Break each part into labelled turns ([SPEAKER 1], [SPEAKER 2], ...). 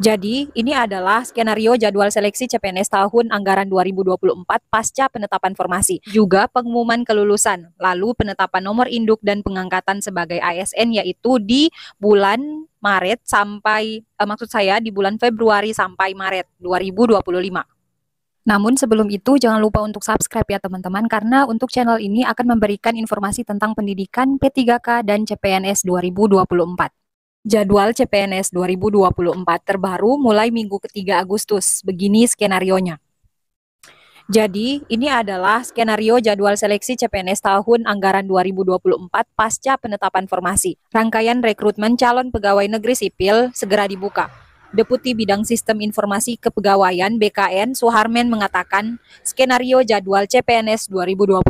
[SPEAKER 1] Jadi, ini adalah skenario jadwal seleksi CPNS tahun anggaran 2024 pasca penetapan formasi, juga pengumuman kelulusan, lalu penetapan nomor induk dan pengangkatan sebagai ASN yaitu di bulan Maret sampai eh, maksud saya di bulan Februari sampai Maret 2025. Namun sebelum itu jangan lupa untuk subscribe ya teman-teman karena untuk channel ini akan memberikan informasi tentang pendidikan P3K dan CPNS 2024. Jadwal CPNS 2024 terbaru mulai minggu ketiga Agustus. Begini skenarionya. Jadi, ini adalah skenario jadwal seleksi CPNS tahun anggaran 2024 pasca penetapan formasi. Rangkaian rekrutmen calon pegawai negeri sipil segera dibuka. Deputi Bidang Sistem Informasi Kepegawaian BKN Suharmen mengatakan, skenario jadwal CPNS 2024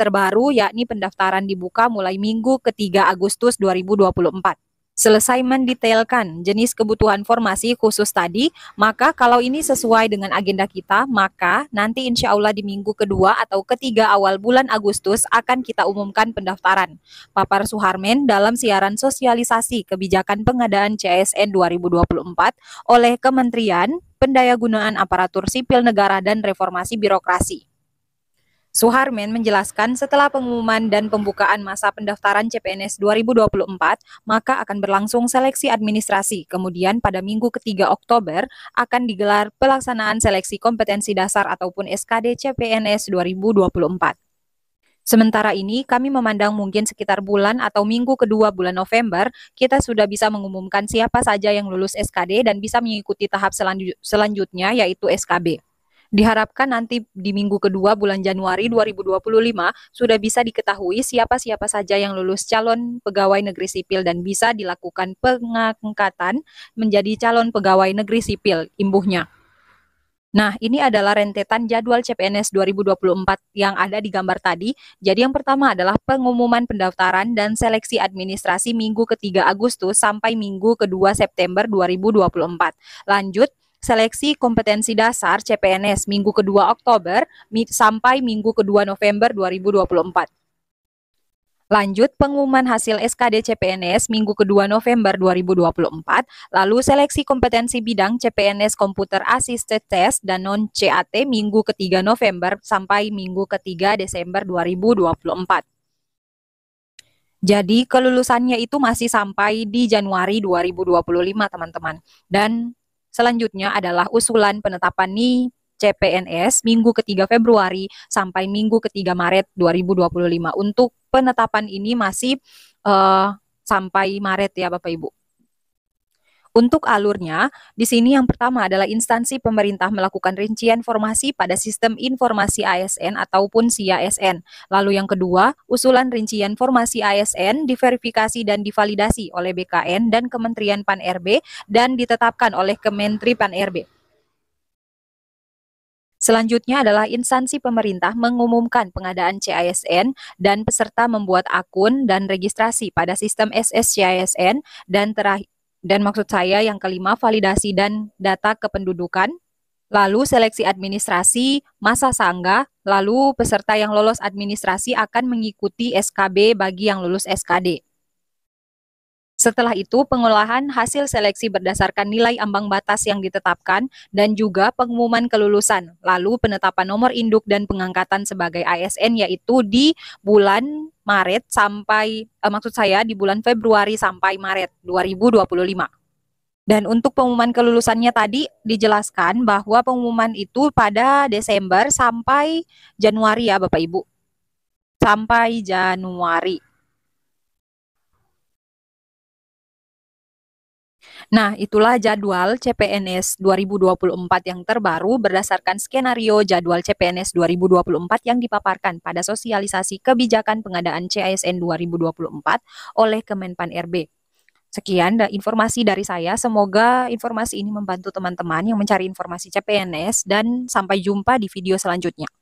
[SPEAKER 1] terbaru yakni pendaftaran dibuka mulai minggu ketiga Agustus 2024. Selesai mendetailkan jenis kebutuhan formasi khusus tadi, maka kalau ini sesuai dengan agenda kita, maka nanti insya Allah di minggu kedua atau ketiga awal bulan Agustus akan kita umumkan pendaftaran. Papar Suharmen dalam siaran sosialisasi kebijakan pengadaan CSN 2024 oleh Kementerian Pendayagunaan Aparatur Sipil Negara dan Reformasi Birokrasi. Suharmen menjelaskan setelah pengumuman dan pembukaan masa pendaftaran CPNS 2024, maka akan berlangsung seleksi administrasi. Kemudian pada minggu ketiga Oktober akan digelar pelaksanaan seleksi kompetensi dasar ataupun SKD CPNS 2024. Sementara ini, kami memandang mungkin sekitar bulan atau minggu kedua bulan November, kita sudah bisa mengumumkan siapa saja yang lulus SKD dan bisa mengikuti tahap selanjutnya, yaitu SKB. Diharapkan nanti di minggu kedua bulan Januari 2025 sudah bisa diketahui siapa-siapa saja yang lulus calon pegawai negeri sipil dan bisa dilakukan pengangkatan menjadi calon pegawai negeri sipil imbuhnya. Nah, ini adalah rentetan jadwal CPNS 2024 yang ada di gambar tadi. Jadi yang pertama adalah pengumuman pendaftaran dan seleksi administrasi minggu ketiga Agustus sampai minggu kedua September 2024. Lanjut, seleksi kompetensi dasar CPNS minggu kedua Oktober sampai minggu kedua November 2024. Lanjut pengumuman hasil SKD CPNS minggu kedua November 2024, lalu seleksi kompetensi bidang CPNS Komputer Assisted Test dan Non-CAT minggu ketiga November sampai minggu ketiga Desember 2024. Jadi kelulusannya itu masih sampai di Januari 2025 teman-teman. Dan Selanjutnya adalah usulan penetapan NI CPNS minggu ketiga Februari sampai minggu ketiga Maret 2025. Untuk penetapan ini masih uh, sampai Maret ya Bapak Ibu. Untuk alurnya, di sini yang pertama adalah instansi pemerintah melakukan rincian formasi pada sistem informasi ASN ataupun SIASN. Lalu yang kedua, usulan rincian formasi ASN diverifikasi dan divalidasi oleh BKN dan Kementerian Pan-RB dan ditetapkan oleh Kementri Pan-RB. Selanjutnya adalah instansi pemerintah mengumumkan pengadaan CISN dan peserta membuat akun dan registrasi pada sistem SSCISN dan terakhir dan maksud saya yang kelima, validasi dan data kependudukan, lalu seleksi administrasi, masa sangga, lalu peserta yang lolos administrasi akan mengikuti SKB bagi yang lulus SKD. Setelah itu, pengolahan hasil seleksi berdasarkan nilai ambang batas yang ditetapkan dan juga pengumuman kelulusan, lalu penetapan nomor induk dan pengangkatan sebagai ASN yaitu di bulan Maret sampai eh, maksud saya di bulan Februari sampai Maret 2025. Dan untuk pengumuman kelulusannya tadi dijelaskan bahwa pengumuman itu pada Desember sampai Januari ya Bapak Ibu. Sampai Januari. Nah, itulah jadwal CPNS 2024 yang terbaru berdasarkan skenario jadwal CPNS 2024 yang dipaparkan pada sosialisasi kebijakan pengadaan CASN 2024 oleh Kemenpan RB. Sekian informasi dari saya. Semoga informasi ini membantu teman-teman yang mencari informasi CPNS dan sampai jumpa di video selanjutnya.